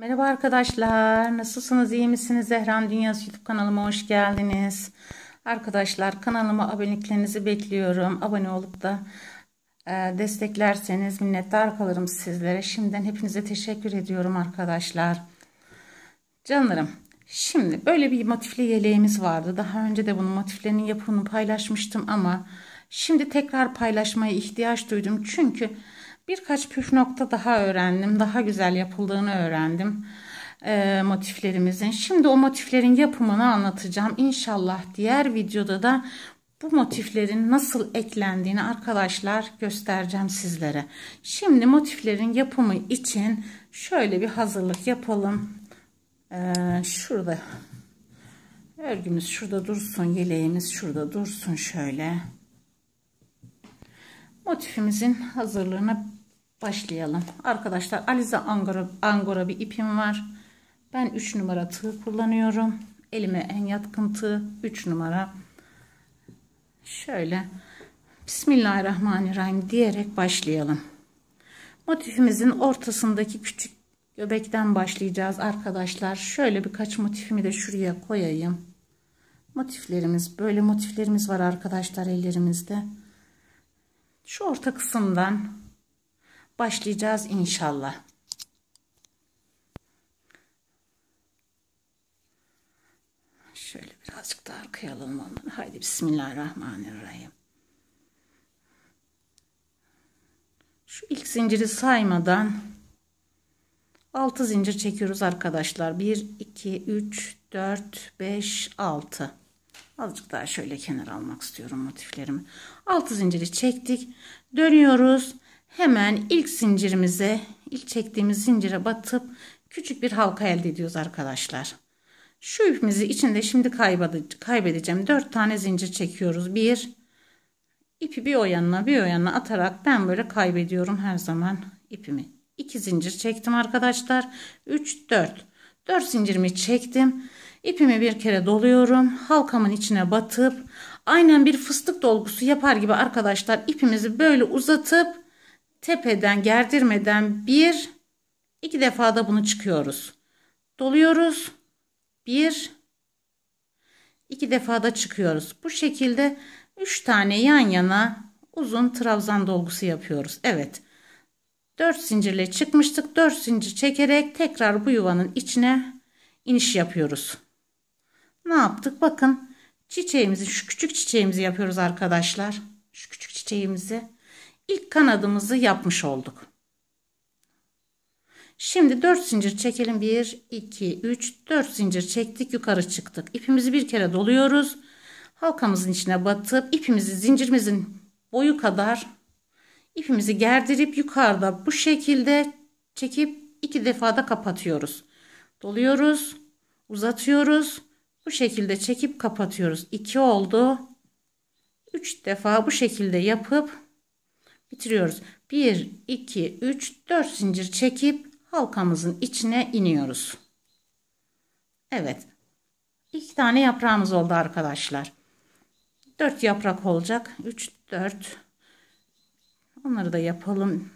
Merhaba arkadaşlar. Nasılsınız? iyi misiniz? Zehram Dünyası YouTube kanalıma hoş geldiniz. Arkadaşlar kanalıma aboneliklerinizi bekliyorum. Abone olup da e, desteklerseniz minnettar kalırım sizlere. Şimdiden hepinize teşekkür ediyorum arkadaşlar. Canlarım. Şimdi böyle bir motifli yeleğimiz vardı. Daha önce de bunun motiflerinin yapımını paylaşmıştım ama şimdi tekrar paylaşmaya ihtiyaç duydum. Çünkü Birkaç püf nokta daha öğrendim. Daha güzel yapıldığını öğrendim e, motiflerimizin. Şimdi o motiflerin yapımını anlatacağım. İnşallah diğer videoda da bu motiflerin nasıl eklendiğini arkadaşlar göstereceğim sizlere. Şimdi motiflerin yapımı için şöyle bir hazırlık yapalım. Ee, şurada örgümüz şurada dursun. Yeleğimiz şurada dursun şöyle. Motifimizin hazırlığına başlayalım. Arkadaşlar Alize Angora, Angora bir ipim var. Ben 3 numara tığ kullanıyorum. Elime en yatkın tığ 3 numara. Şöyle Bismillahirrahmanirrahim diyerek başlayalım. Motifimizin ortasındaki küçük göbekten başlayacağız arkadaşlar. Şöyle birkaç motifimi de şuraya koyayım. Motiflerimiz böyle motiflerimiz var arkadaşlar ellerimizde. Şu orta kısımdan başlayacağız inşallah. Şöyle birazcık daha kıyalım onları. Haydi Bismillahirrahmanirrahim. Şu ilk zinciri saymadan 6 zincir çekiyoruz arkadaşlar. 1, 2, 3, 4, 5, 6. Azıcık daha şöyle kenar almak istiyorum motiflerimi. 6 zinciri çektik. Dönüyoruz hemen ilk zincirimize ilk çektiğimiz zincire batıp küçük bir halka elde ediyoruz arkadaşlar. Şu ipimizi içinde şimdi kaybedeceğim. 4 tane zincir çekiyoruz. Bir ipi bir o yanına bir o yanına atarak ben böyle kaybediyorum her zaman ipimi. 2 zincir çektim arkadaşlar. 3 4. 4 zincirimi çektim. İpimi bir kere doluyorum. Halkamın içine batıp aynen bir fıstık dolgusu yapar gibi arkadaşlar ipimizi böyle uzatıp tepeden gerdirmeden bir iki defa da bunu çıkıyoruz. Doluyoruz. Bir iki defa da çıkıyoruz. Bu şekilde üç tane yan yana uzun trabzan dolgusu yapıyoruz. Evet. dört zincirle çıkmıştık. dört zincir çekerek tekrar bu yuvanın içine iniş yapıyoruz. Ne yaptık? Bakın çiçeğimizi şu küçük çiçeğimizi yapıyoruz arkadaşlar. Şu küçük çiçeğimizi ilk kanadımızı yapmış olduk. Şimdi 4 zincir çekelim. 1, 2, 3, 4 zincir çektik. Yukarı çıktık. İpimizi bir kere doluyoruz. Halkamızın içine batıp ipimizi zincirimizin boyu kadar ipimizi gerdirip yukarıda bu şekilde çekip iki defada kapatıyoruz. Doluyoruz. Uzatıyoruz. Bu şekilde çekip kapatıyoruz. 2 oldu. 3 defa bu şekilde yapıp bitiriyoruz. 1, 2, 3, 4 zincir çekip halkamızın içine iniyoruz. Evet. 2 tane yaprağımız oldu arkadaşlar. 4 yaprak olacak. 3, 4. Onları da yapalım.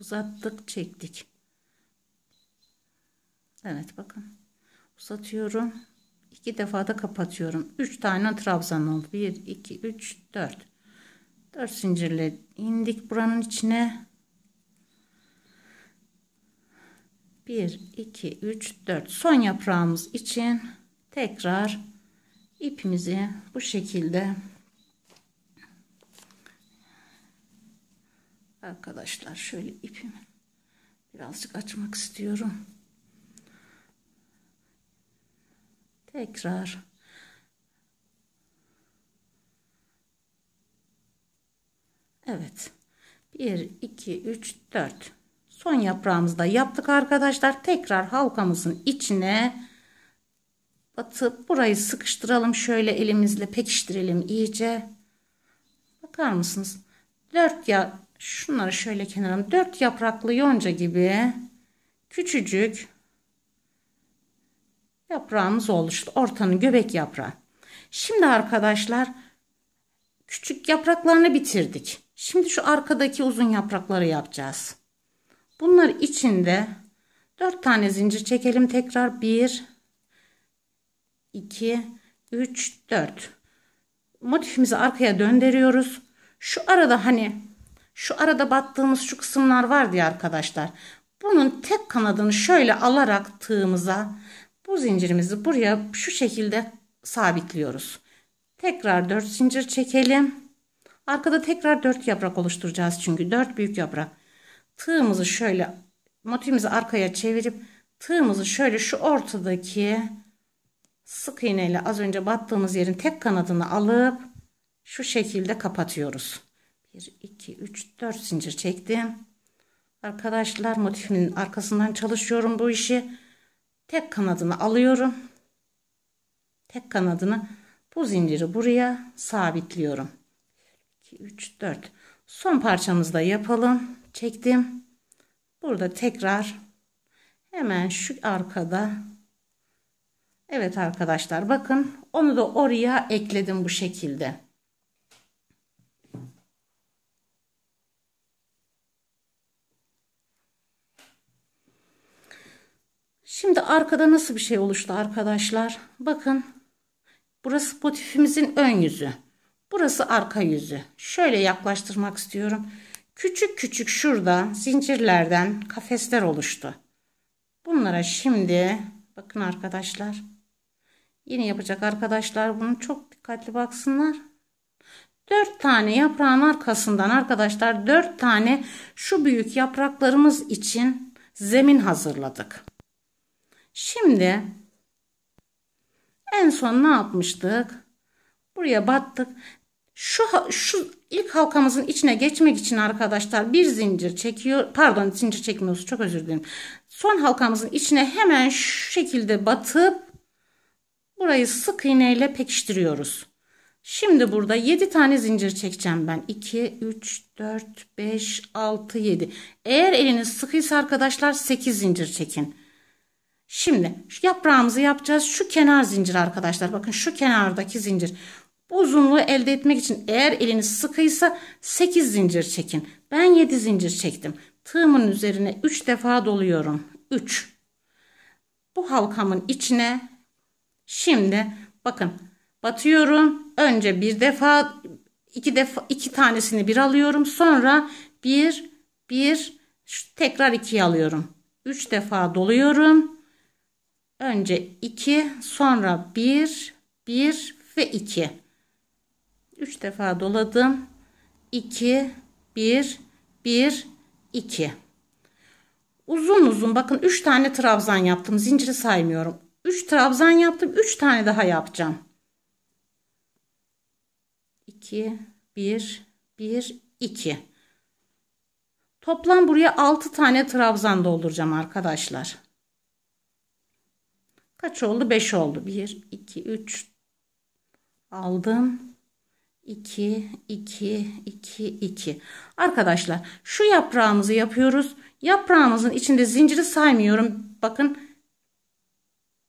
Uzattık, çektik. Evet bakın. Uzatıyorum. 2 defa da kapatıyorum. 3 tane trabzan oldu. 1, 2, 3, 4. 4 zincirle indik buranın içine 1 2 3 4 son yaprağımız için tekrar ipimizi bu şekilde arkadaşlar şöyle ipimi birazcık açmak istiyorum tekrar Evet. 1, 2, 3, 4. Son yaprağımızda yaptık arkadaşlar. Tekrar halkamızın içine batıp burayı sıkıştıralım. Şöyle elimizle pekiştirelim iyice. Bakar mısınız? 4 ya şunları şöyle kenara 4 yapraklı yonca gibi küçücük yaprağımız oluştu. Ortanın göbek yaprağı. Şimdi arkadaşlar küçük yapraklarını bitirdik. Şimdi şu arkadaki uzun yaprakları yapacağız. Bunlar içinde 4 tane zincir çekelim tekrar 1 2 3 4 motifimizi arkaya döndürüyoruz. Şu arada hani şu arada battığımız şu kısımlar var diye arkadaşlar. Bunun tek kanadını şöyle alarak tığımıza bu zincirimizi buraya şu şekilde sabitliyoruz. Tekrar 4 zincir çekelim. Arkada tekrar 4 yaprak oluşturacağız çünkü 4 büyük yaprak. Tığımızı şöyle motifimizi arkaya çevirip tığımızı şöyle şu ortadaki sık iğneyle az önce battığımız yerin tek kanadını alıp şu şekilde kapatıyoruz. 1 2 3 4 zincir çektim. Arkadaşlar motifimin arkasından çalışıyorum bu işi. Tek kanadını alıyorum. Tek kanadını bu zinciri buraya sabitliyorum. 2 3 4 son parçamızda yapalım çektim burada tekrar hemen şu arkada Evet arkadaşlar bakın onu da oraya ekledim bu şekilde Şimdi arkada nasıl bir şey oluştu arkadaşlar? Bakın burası motifimizin ön yüzü. Burası arka yüzü. Şöyle yaklaştırmak istiyorum. Küçük küçük şurada zincirlerden kafesler oluştu. Bunlara şimdi bakın arkadaşlar. Yeni yapacak arkadaşlar bunu çok dikkatli baksınlar. 4 tane yaprağın arkasından arkadaşlar 4 tane şu büyük yapraklarımız için zemin hazırladık. Şimdi en son ne yapmıştık? Buraya battık. Şu, şu ilk halkamızın içine geçmek için arkadaşlar bir zincir çekiyor. Pardon zincir çekmiyoruz çok özür dilerim. Son halkamızın içine hemen şu şekilde batıp burayı sık iğneyle pekiştiriyoruz. Şimdi burada 7 tane zincir çekeceğim ben. 2, 3, 4, 5, 6, 7. Eğer eliniz sıkıysa arkadaşlar 8 zincir çekin. Şimdi şu yaprağımızı yapacağız. Şu kenar zincir arkadaşlar. Bakın şu kenardaki zincir. Bu uzunluğu elde etmek için eğer eliniz sıkıysa 8 zincir çekin. Ben 7 zincir çektim. Tığımın üzerine 3 defa doluyorum. 3. Bu halkamın içine şimdi bakın batıyorum. Önce bir defa iki defa iki tanesini bir alıyorum. Sonra bir bir tekrar ikiye alıyorum. 3 defa doluyorum. Önce 2, sonra 1, 1 ve 2. 3 defa doladım. 2 1 1 2 Uzun uzun bakın 3 tane trabzan yaptım. Zinciri saymıyorum. 3 trabzan yaptım. 3 tane daha yapacağım. 2 1 1 2 Toplam buraya 6 tane trabzan dolduracağım arkadaşlar. Kaç oldu? 5 oldu. 1 2 3 aldım. 2, 2, 2, 2. Arkadaşlar şu yaprağımızı yapıyoruz. Yaprağımızın içinde zinciri saymıyorum. Bakın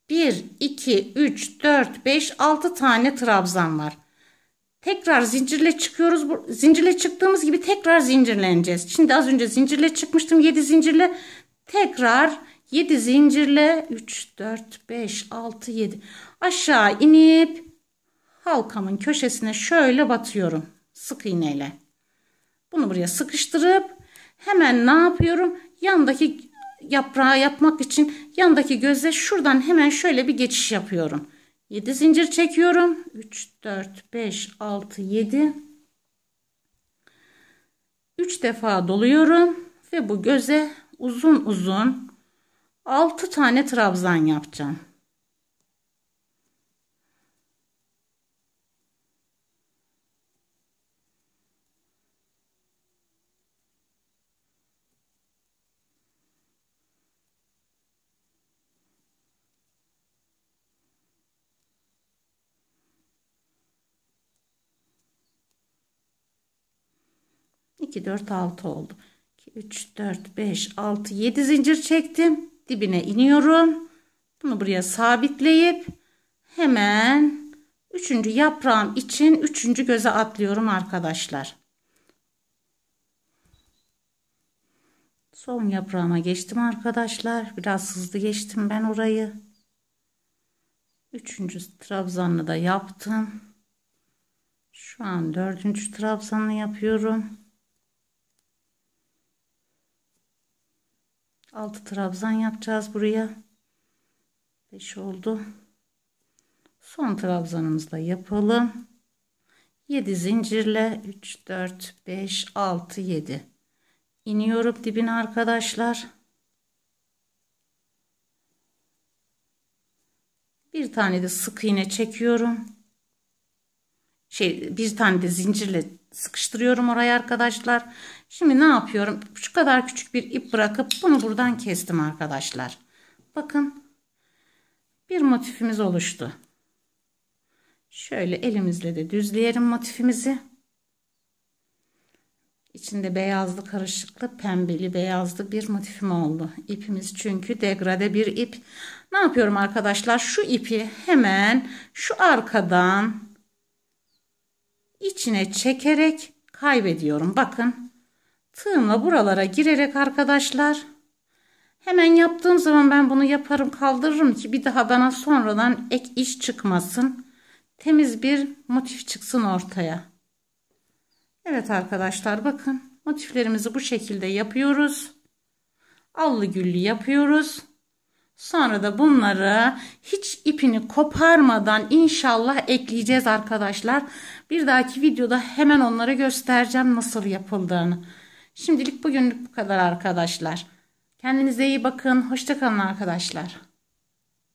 1, 2, 3, 4, 5, 6 tane trabzan var. Tekrar zincirle çıkıyoruz. Zincirle çıktığımız gibi tekrar zincirleneceğiz. Şimdi az önce zincirle çıkmıştım. 7 zincirle tekrar 7 zincirle 3, 4, 5, 6, 7 aşağı inip halkamın köşesine şöyle batıyorum. Sık iğneyle. Bunu buraya sıkıştırıp hemen ne yapıyorum? Yandaki yaprağı yapmak için yandaki göze şuradan hemen şöyle bir geçiş yapıyorum. 7 zincir çekiyorum. 3, 4, 5, 6, 7. 3 defa doluyorum ve bu göze uzun uzun 6 tane trabzan yapacağım. 2 4 6 oldu 2 3 4 5 6 7 zincir çektim dibine iniyorum bunu buraya sabitleyip hemen üçüncü yaprağım için üçüncü göze atlıyorum arkadaşlar son yaprağıma geçtim arkadaşlar biraz hızlı geçtim ben orayı üçüncü trabzanlı da yaptım şu an dördüncü trabzanı yapıyorum. 6 trabzan yapacağız buraya 5 oldu son trabzanımızda yapalım 7 zincirle 3 4 5 6 7 İniyorum dibine arkadaşlar bir tane de sık iğne çekiyorum şey bir tane de zincirle sıkıştırıyorum oraya arkadaşlar Şimdi ne yapıyorum? Şu kadar küçük bir ip bırakıp bunu buradan kestim arkadaşlar. Bakın bir motifimiz oluştu. Şöyle elimizle de düzleyelim motifimizi. İçinde beyazlı karışıklı pembeli beyazlı bir motifim oldu. İpimiz çünkü degrade bir ip. Ne yapıyorum arkadaşlar? Şu ipi hemen şu arkadan içine çekerek kaybediyorum. Bakın Tığımla buralara girerek arkadaşlar hemen yaptığım zaman ben bunu yaparım kaldırırım ki bir daha bana sonradan ek iş çıkmasın. Temiz bir motif çıksın ortaya. Evet arkadaşlar bakın motiflerimizi bu şekilde yapıyoruz. Allı güllü yapıyoruz. Sonra da bunları hiç ipini koparmadan inşallah ekleyeceğiz arkadaşlar. Bir dahaki videoda hemen onlara göstereceğim nasıl yapıldığını. Şimdilik bugünlük bu kadar arkadaşlar. Kendinize iyi bakın. Hoşçakalın arkadaşlar.